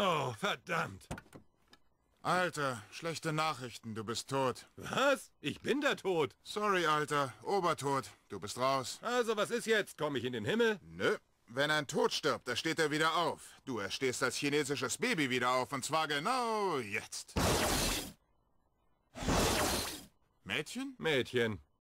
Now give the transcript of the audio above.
Oh, verdammt. Alter, schlechte Nachrichten, du bist tot. Was? Ich bin der Tod. Sorry, Alter, obertot. Du bist raus. Also, was ist jetzt? Komme ich in den Himmel? Nö. Wenn ein Tod stirbt, da steht er wieder auf. Du erstehst als chinesisches Baby wieder auf, und zwar genau jetzt. Mädchen? Mädchen.